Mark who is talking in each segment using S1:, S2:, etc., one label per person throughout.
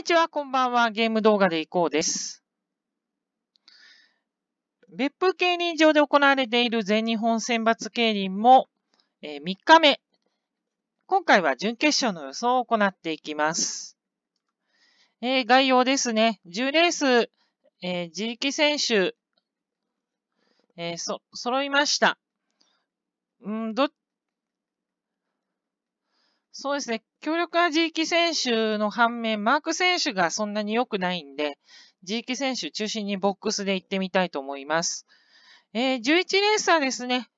S1: にちは、こんばんは。ゲーム動画でいこうです。別府競輪場で行われている全日本選抜競輪も、え3日目。今回は準決勝の予想を行っていきます。えー、概要ですね。10レース、えー、自力選手、えー、そ、揃いました。うんどっそうですね。強力は地域選手の反面、マーク選手がそんなに良くないんで、地域選手中心にボックスで行ってみたいと思います。えー、11レーサーですね。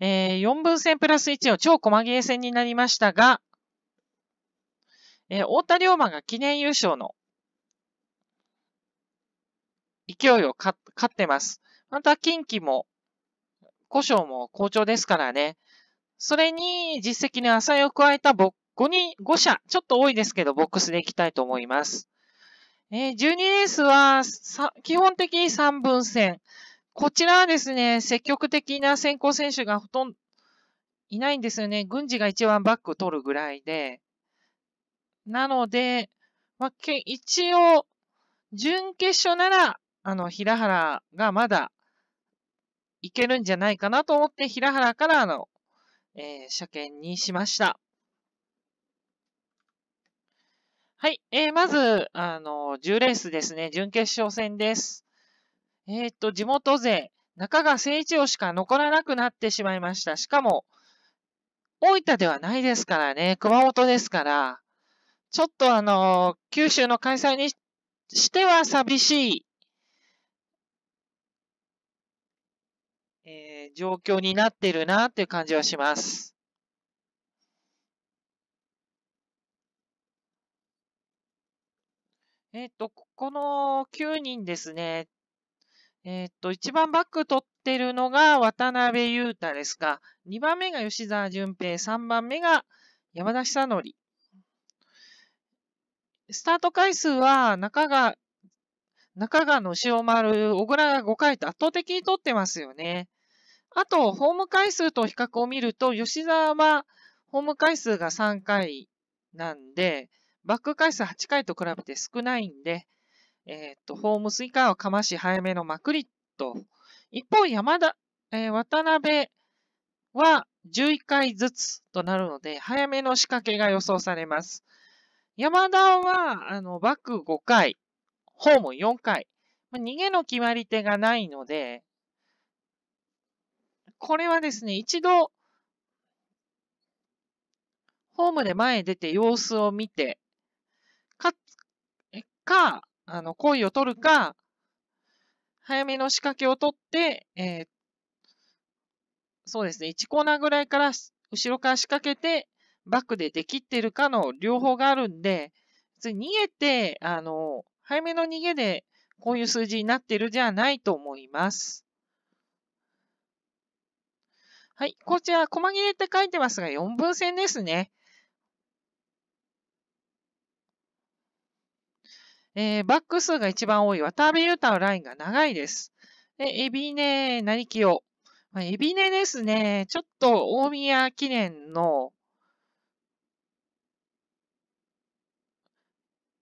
S1: えー、4分戦プラス1の超細切れ戦になりましたが、えー、太田龍馬が記念優勝の勢いを勝ってます。また近畿も、古性も好調ですからね。それに実績の浅いを加えた5に5社、ちょっと多いですけど、ボックスでいきたいと思います。え12レースは、基本的に3分戦。こちらはですね、積極的な先行選手がほとんどいないんですよね。軍事が一番バック取るぐらいで。なので、まあ、一応、準決勝なら、あの、平原がまだいけるんじゃないかなと思って、平原からあの、えー、車検にしました。はい。えー、まず、あの、10レースですね。準決勝戦です。えっ、と、地元勢、中川誠一郎しか残らなくなってしまいました。しかも、大分ではないですからね。熊本ですから。ちょっとあの、九州の開催にしては寂しいえー、状況になってるなっていう感じはします。えっ、ー、と、この9人ですね。えっ、ー、と、一番バック取ってるのが渡辺裕太ですか。2番目が吉沢淳平、3番目が山田久則。スタート回数は中川、中川の塩丸、小倉が5回と圧倒的に取ってますよね。あと、ホーム回数と比較を見ると、吉沢はホーム回数が3回なんで、バック回数8回と比べて少ないんで、えっ、と、ホームスイカーはかまし早めのまくりと。一方、山田、えー、渡辺は11回ずつとなるので、早めの仕掛けが予想されます。山田は、あの、バック5回、ホーム4回、まあ、逃げの決まり手がないので、これはですね、一度、ホームで前へ出て様子を見て、か、か、あの、恋を取るか、早めの仕掛けを取って、えー、そうですね、1コーナーぐらいから、後ろから仕掛けて、バックでできってるかの両方があるんで、別逃げて、あの、早めの逃げで、こういう数字になってるじゃないと思います。はい。こちら、細切れって書いてますが、4分線ですね。えー、バック数が一番多い渡辺裕太のラインが長いです。で、エビネ、木を。まあ、エビネですね。ちょっと大宮記念の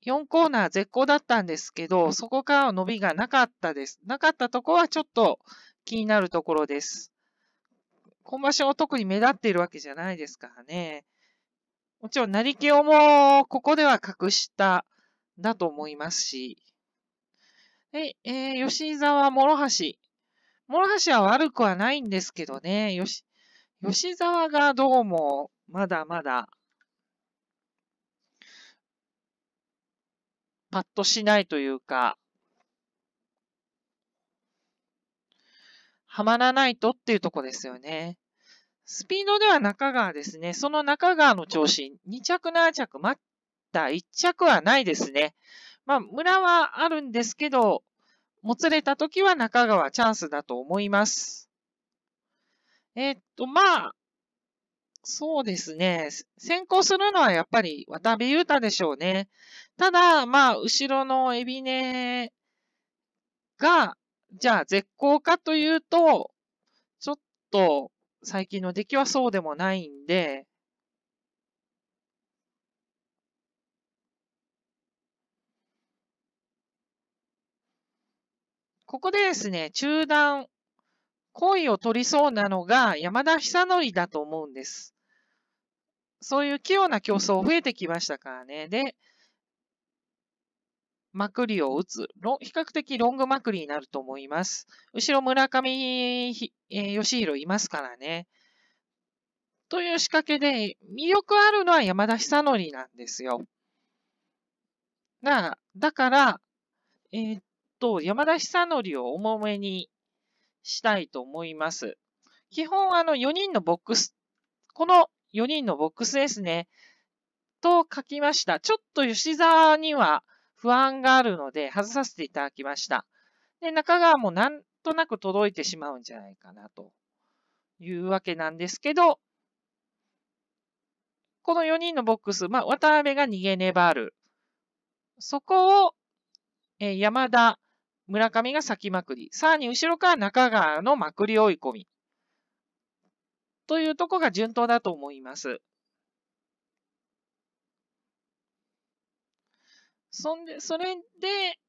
S1: 4コーナー絶好だったんですけど、そこからの伸びがなかったです。なかったとこはちょっと気になるところです。今場所は特に目立っているわけじゃないですからね。もちろん、成をもここでは格下だと思いますし。え、えー、吉沢、諸橋。諸橋は悪くはないんですけどね。よし、吉沢がどうも、まだまだ、パッとしないというか、はまらないとっていうとこですよね。スピードでは中川ですね。その中川の調子、2着7着、待った1着はないですね。まあ、村はあるんですけど、もつれた時は中川チャンスだと思います。えー、っと、まあ、そうですね。先行するのはやっぱり渡辺裕太でしょうね。ただ、まあ、後ろの海老根が、じゃあ、絶好かというと、ちょっと最近の出来はそうでもないんで、ここでですね、中断、恋を取りそうなのが山田久則だと思うんです。そういう器用な競争増えてきましたからね。で、まくりを打つ、比較的ロングまくりになると思います。後ろ村上義弘いますからね。という仕掛けで、魅力あるのは山田久典なんですよ。だだから、えー、っと、山田久典を重めにしたいと思います。基本、あの、4人のボックス、この4人のボックスですね、と書きました。ちょっと吉沢には、不安があるので、外させていただきました。で、中川もなんとなく届いてしまうんじゃないかな、というわけなんですけど、この4人のボックス、まあ、渡辺が逃げ粘る。そこを、え山田、村上が先まくり。さらに後ろから中川のまくり追い込み。というとこが順当だと思います。そんで、それで、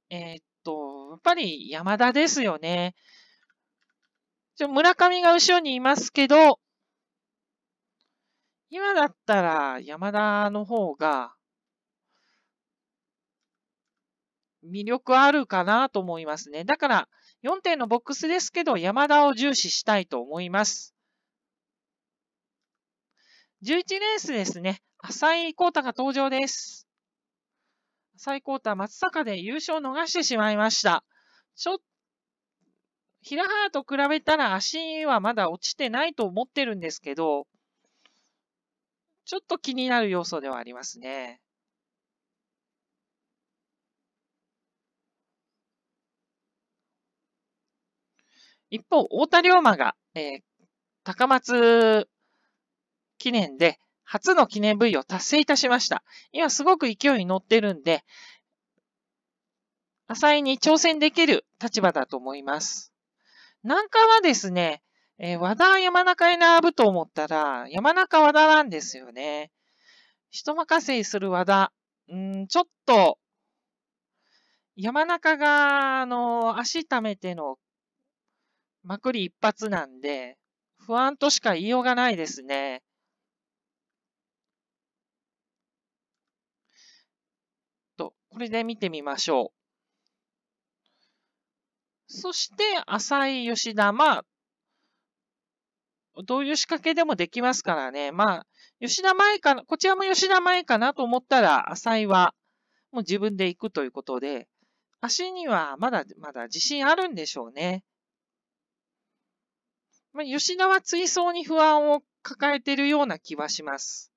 S1: えー、っと、やっぱり山田ですよね。ちょ村上が後ろにいますけど、今だったら山田の方が魅力あるかなと思いますね。だから4点のボックスですけど山田を重視したいと思います。11レースですね。浅井光太が登場です。最高田松坂で優勝を逃してしまいました。ちょっ平原と比べたら足はまだ落ちてないと思ってるんですけど、ちょっと気になる要素ではありますね。一方、太田龍馬が、えー、高松記念で、初の記念部位を達成いたしました。今すごく勢いに乗ってるんで、浅井に挑戦できる立場だと思います。南下はですね、えー、和田山中に並ぶと思ったら、山中和田なんですよね。人任せする和田。うんちょっと、山中が、あの、足溜めての、まくり一発なんで、不安としか言いようがないですね。れで見てみましょう。そして、浅井吉田。まあ、どういう仕掛けでもできますからね。まあ、吉田前かな、こちらも吉田前かなと思ったら、浅井は、もう自分で行くということで、足にはまだまだ自信あるんでしょうね。まあ、吉田は追走に不安を抱えているような気はします。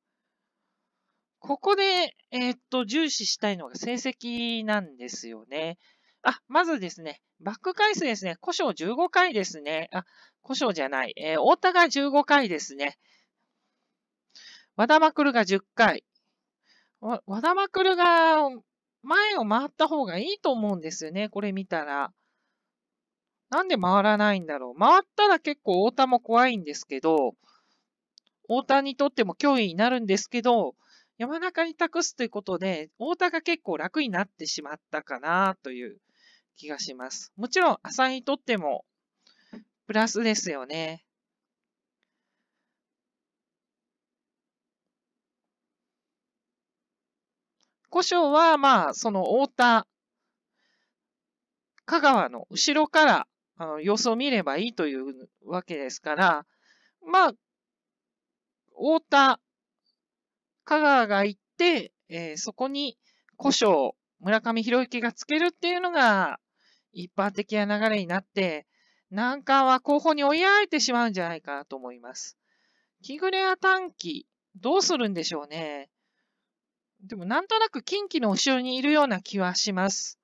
S1: ここで、えー、っと、重視したいのが成績なんですよね。あ、まずですね、バック回数ですね。故障15回ですね。あ、故障じゃない。えー、太田が15回ですね。和田まくるが10回。和田まくるが前を回った方がいいと思うんですよね。これ見たら。なんで回らないんだろう。回ったら結構太田も怖いんですけど、太田にとっても脅威になるんですけど、山中に託すということで、太田が結構楽になってしまったかなという気がします。もちろん、浅井にとっても、プラスですよね。古性は、まあ、その太田、香川の後ろから、あの、様子を見ればいいというわけですから、まあ、太田、香川が行って、えー、そこに古書村上弘之がつけるっていうのが一般的な流れになって、難関は後方に追いやられてしまうんじゃないかなと思います。キグレア短期、どうするんでしょうね。でもなんとなく近畿の後ろにいるような気はします。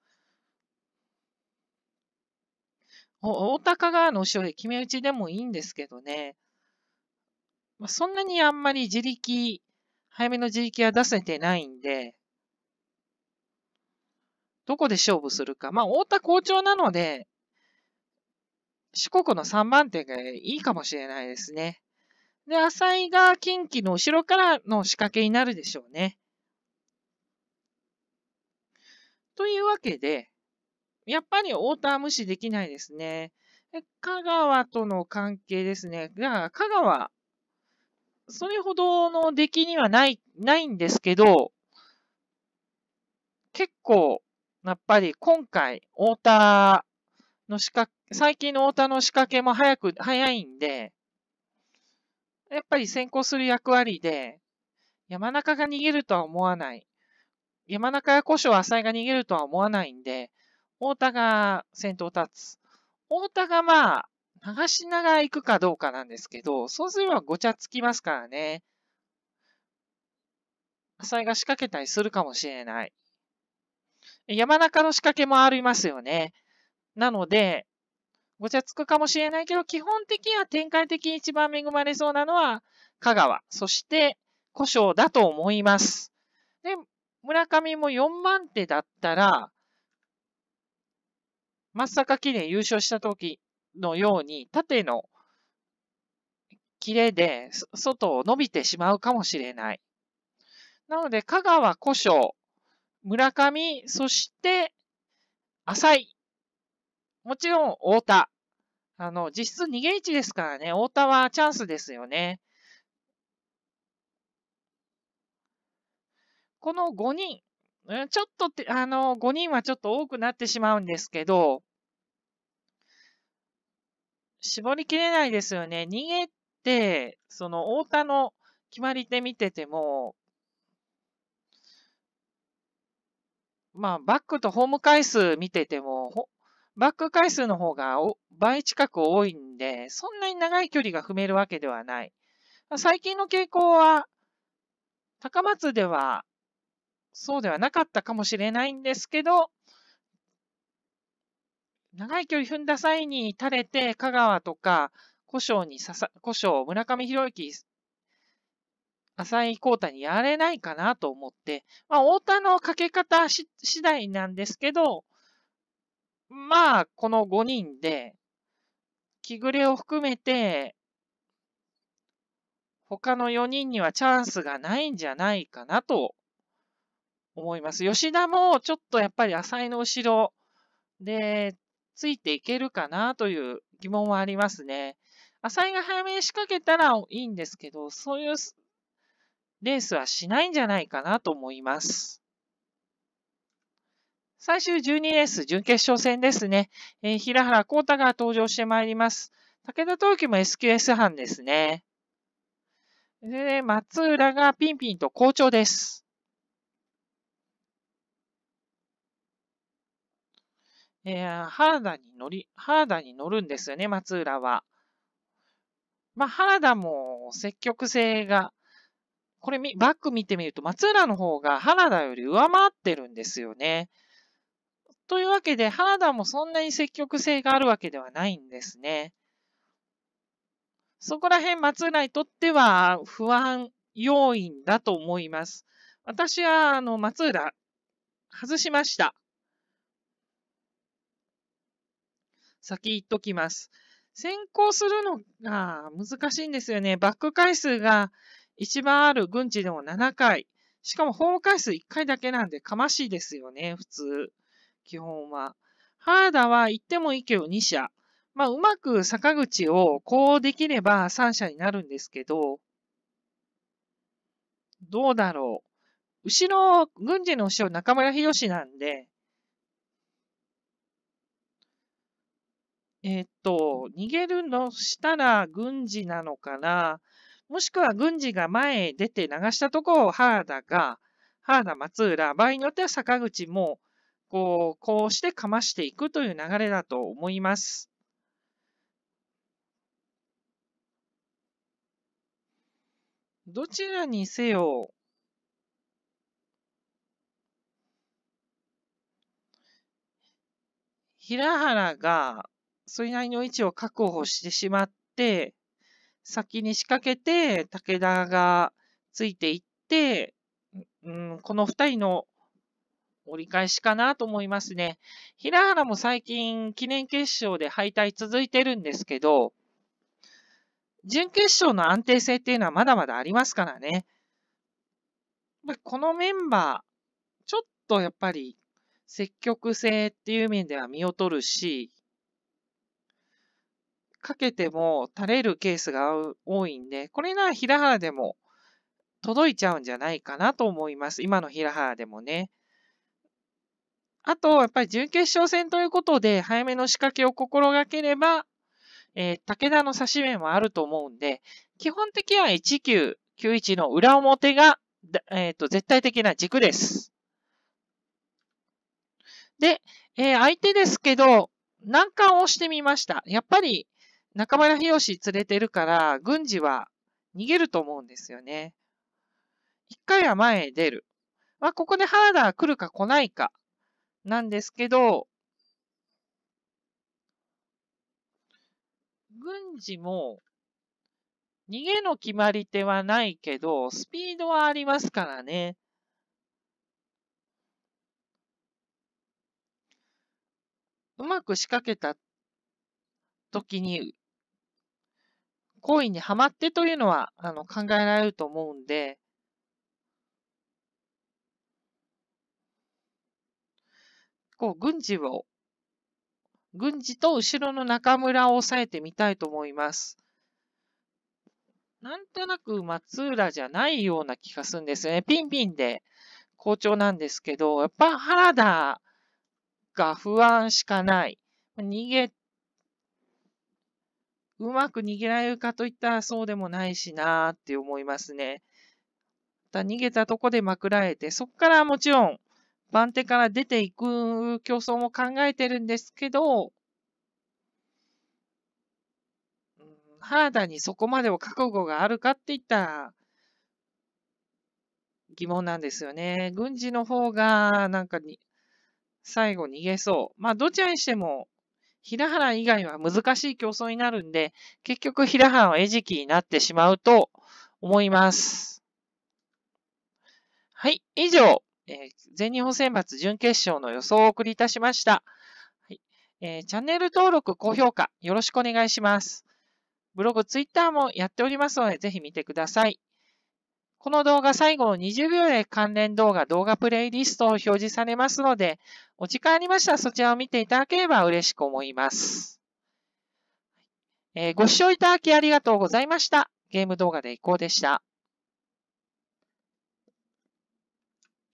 S1: お大高川の後ろで決め打ちでもいいんですけどね。まあ、そんなにあんまり自力早めの自力は出せてないんで、どこで勝負するか。まあ、太田好調なので、四国の3番手がいいかもしれないですね。で、浅井が近畿の後ろからの仕掛けになるでしょうね。というわけで、やっぱり太田は無視できないですね。香川との関係ですね。じゃ香川、それほどの出来にはない、ないんですけど、結構、やっぱり今回、太田の仕掛け、最近の太田の仕掛けも早く、早いんで、やっぱり先行する役割で、山中が逃げるとは思わない。山中や古書浅井が逃げるとは思わないんで、太田が先頭立つ。太田がまあ、流しながら行くかどうかなんですけど、そうすればごちゃつきますからね。火災が仕掛けたりするかもしれない。山中の仕掛けもありますよね。なので、ごちゃつくかもしれないけど、基本的には展開的に一番恵まれそうなのは、香川、そして古障だと思います。で、村上も4番手だったら、松坂記念優勝した時のように縦の切れで外を伸びてしまうかもしれない。なので、香川、古書、村上、そして浅井。もちろん、太田。あの、実質逃げ位置ですからね、太田はチャンスですよね。この5人、ちょっとって、あの、5人はちょっと多くなってしまうんですけど、絞りきれないですよね。逃げて、その太田の決まり手見てても、まあ、バックとホーム回数見てても、バック回数の方が倍近く多いんで、そんなに長い距離が踏めるわけではない。最近の傾向は、高松ではそうではなかったかもしれないんですけど、長い距離踏んだ際に垂れて、香川とか、古生にささ、古生村上博之、浅井康太にやれないかなと思って、まあ、太田のかけ方し次第なんですけど、まあ、この5人で、木暮れを含めて、他の4人にはチャンスがないんじゃないかなと思います。吉田もちょっとやっぱり浅井の後ろでついていけるかなという疑問はありますね。浅井が早めに仕掛けたらいいんですけど、そういうレースはしないんじゃないかなと思います。最終12レース、準決勝戦ですね。えー、平原幸太が登場してまいります。武田陶輝も SQS 班ですね。で、松浦がピンピンと好調です。えー、原田に乗り、原田に乗るんですよね、松浦は。まあ、原田も積極性が、これバック見てみると、松浦の方が原田より上回ってるんですよね。というわけで、原田もそんなに積極性があるわけではないんですね。そこら辺、松浦にとっては不安要因だと思います。私は、あの、松浦、外しました。先言っときます。先行するのが難しいんですよね。バック回数が一番ある軍事でも7回。しかもホーム回数1回だけなんで、かましいですよね、普通。基本は。原田は行ってもいいけど2社。まあ、うまく坂口をこうできれば3社になるんですけど、どうだろう。後ろ、軍事の後ろ中村博なんで、えっと、逃げるのしたら軍事なのかな、もしくは軍事が前へ出て流したところを原田が、原田、松浦、場合によっては坂口も、こう、こうしてかましていくという流れだと思います。どちらにせよ、平原がそれなりの位置を確保してしまって、先に仕掛けて、武田がついていって、うん、この二人の折り返しかなと思いますね。平原も最近記念決勝で敗退続いてるんですけど、準決勝の安定性っていうのはまだまだありますからね。このメンバー、ちょっとやっぱり積極性っていう面では見劣るし、かけても垂れるケースが多いんで、これなら平原でも届いちゃうんじゃないかなと思います。今の平原でもね。あと、やっぱり準決勝戦ということで、早めの仕掛けを心がければ、えー、武田の差し面はあると思うんで、基本的には1991の裏表が、えっ、ー、と、絶対的な軸です。で、えー、相手ですけど、難関をしてみました。やっぱり、中村博士連れてるから、軍事は逃げると思うんですよね。一回は前へ出る。まあ、ここで原田が来るか来ないかなんですけど、軍事も逃げの決まり手はないけど、スピードはありますからね。うまく仕掛けたっ時に、行為にはまってというのはあの考えられると思うんで、こう、軍事を、軍事と後ろの中村を抑えてみたいと思います。なんとなく松浦じゃないような気がするんですよね。ピンピンで好調なんですけど、やっぱ原田が不安しかない。逃げうまく逃げられるかといったらそうでもないしなーって思いますね。た逃げたとこでまくられて、そこからもちろん番手から出ていく競争も考えてるんですけど、原田にそこまでを覚悟があるかっていったら疑問なんですよね。軍事の方がなんかに最後逃げそう。まあどちらにしても平原以外は難しい競争になるんで、結局平原は餌食になってしまうと思います。はい、以上、えー、全日本選抜準決勝の予想をお送りいたしました。はいえー、チャンネル登録、高評価、よろしくお願いします。ブログ、ツイッターもやっておりますので、ぜひ見てください。この動画最後の20秒で関連動画、動画プレイリストを表示されますので、お時間ありましたらそちらを見ていただければ嬉しく思います。えー、ご視聴いただきありがとうございました。ゲーム動画でいこうでした。